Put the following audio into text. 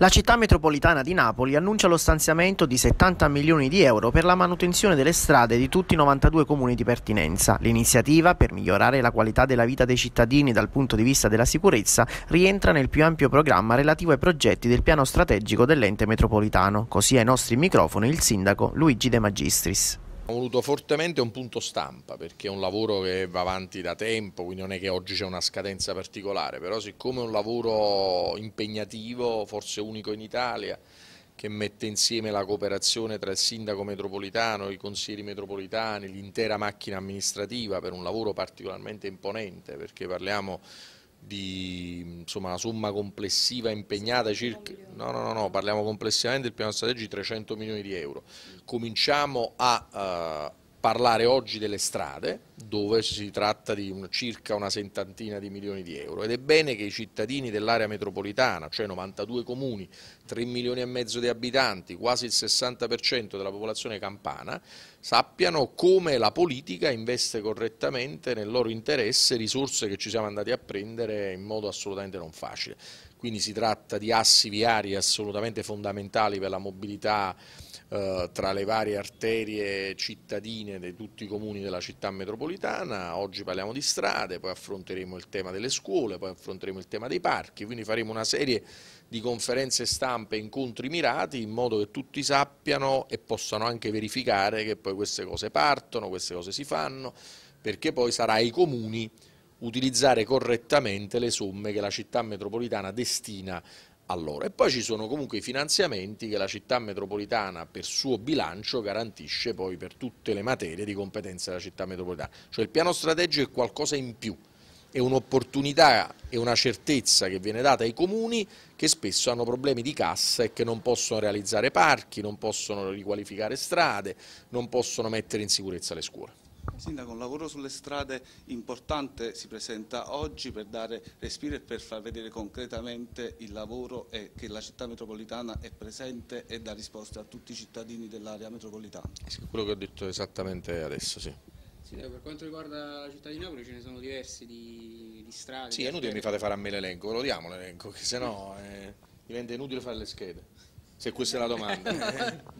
La città metropolitana di Napoli annuncia lo stanziamento di 70 milioni di euro per la manutenzione delle strade di tutti i 92 comuni di pertinenza. L'iniziativa per migliorare la qualità della vita dei cittadini dal punto di vista della sicurezza rientra nel più ampio programma relativo ai progetti del piano strategico dell'ente metropolitano. Così ai nostri microfoni il sindaco Luigi De Magistris. Ho voluto fortemente un punto stampa perché è un lavoro che va avanti da tempo, quindi non è che oggi c'è una scadenza particolare, però siccome è un lavoro impegnativo, forse unico in Italia, che mette insieme la cooperazione tra il sindaco metropolitano, i consiglieri metropolitani, l'intera macchina amministrativa per un lavoro particolarmente imponente perché parliamo di insomma, la somma complessiva impegnata circa, no, no, no, no, parliamo complessivamente del piano strategico di 300 milioni di euro. Cominciamo a... eh, parlare oggi delle strade, dove si tratta di un, circa una settantina di milioni di euro ed è bene che i cittadini dell'area metropolitana, cioè 92 comuni, 3 milioni e mezzo di abitanti, quasi il 60% della popolazione campana, sappiano come la politica investe correttamente nel loro interesse risorse che ci siamo andati a prendere in modo assolutamente non facile. Quindi si tratta di assi viari assolutamente fondamentali per la mobilità eh, tra le varie arterie cittadine bene di tutti i comuni della città metropolitana, oggi parliamo di strade, poi affronteremo il tema delle scuole, poi affronteremo il tema dei parchi, quindi faremo una serie di conferenze stampe, e incontri mirati in modo che tutti sappiano e possano anche verificare che poi queste cose partono, queste cose si fanno, perché poi sarà ai comuni utilizzare correttamente le somme che la città metropolitana destina all'ora. E poi ci sono comunque i finanziamenti che la città metropolitana per suo bilancio garantisce poi per tutte le materie di competenza della città metropolitana. Cioè il piano strategico è qualcosa in più, è un'opportunità e una certezza che viene data ai comuni che spesso hanno problemi di cassa e che non possono realizzare parchi, non possono riqualificare strade, non possono mettere in sicurezza le scuole. Sindaco, un lavoro sulle strade importante si presenta oggi per dare respiro e per far vedere concretamente il lavoro e che la città metropolitana è presente e dà risposte a tutti i cittadini dell'area metropolitana. Eh sì, quello che ho detto esattamente adesso, sì. sì. Eh, per quanto riguarda la città di Napoli ce ne sono diversi di, di strade. Sì, è inutile che mi fate fare a me l'elenco, lo diamo l'elenco, che sennò eh, diventa inutile fare le schede, se questa è la domanda.